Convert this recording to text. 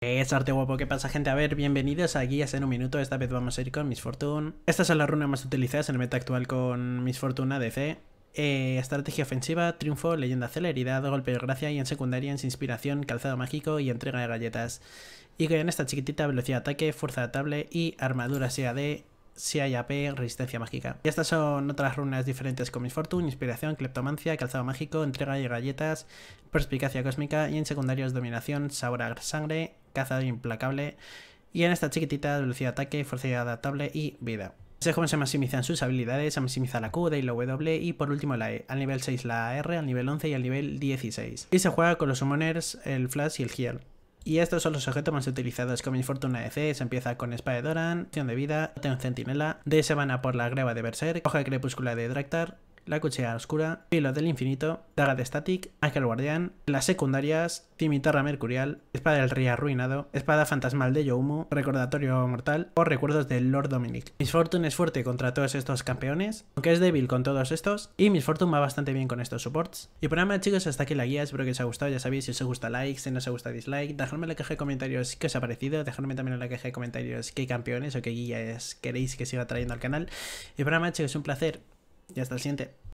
Es arte guapo, ¿qué pasa gente? A ver, bienvenidos a Guías en un minuto, esta vez vamos a ir con Miss Fortune. Estas son las runas más utilizadas en el meta actual con Miss Fortune ADC. Eh, estrategia ofensiva, triunfo, leyenda celeridad, golpe de gracia y en secundaria en inspiración, calzado mágico y entrega de galletas. Y que en esta chiquitita velocidad de ataque, fuerza de atable y armadura CAD si hay AP, resistencia mágica. Y estas son otras runas diferentes con Miss Fortune, Inspiración, Cleptomancia, Calzado Mágico, Entrega de Galletas, Perspicacia Cósmica y en secundarios Dominación, Sabor a Sangre caza implacable. Y en esta chiquitita, velocidad de ataque, fuerza adaptable y vida. Este joven se maximizan sus habilidades, se maximiza la Q, y la W y por último la E, al nivel 6 la R, al nivel 11 y al nivel 16. Y se juega con los summoners, el Flash y el Heal. Y estos son los objetos más utilizados como Infortuna EC, se empieza con Spy Doran, acción de vida, tengo Centinela, D se por la Greba de Berserk, Hoja Crepúscula de Draktar, la Cuchilla Oscura, Pilot del Infinito, Daga de Static, Ángel Guardián, las secundarias, Timitarra Mercurial, Espada del Río Arruinado, Espada Fantasmal de Yohumu... Recordatorio Mortal o Recuerdos del Lord Dominic. Miss Fortune es fuerte contra todos estos campeones, aunque es débil con todos estos, y Miss Fortune va bastante bien con estos supports. Y por nada chicos, hasta aquí la guía, espero que os haya gustado, ya sabéis, si os gusta like, si no os gusta dislike, dejadme en la caja de comentarios que os ha parecido, dejadme también en la caja de comentarios qué campeones o qué guías queréis que siga trayendo al canal. Y por nada chicos, un placer y hasta el siguiente.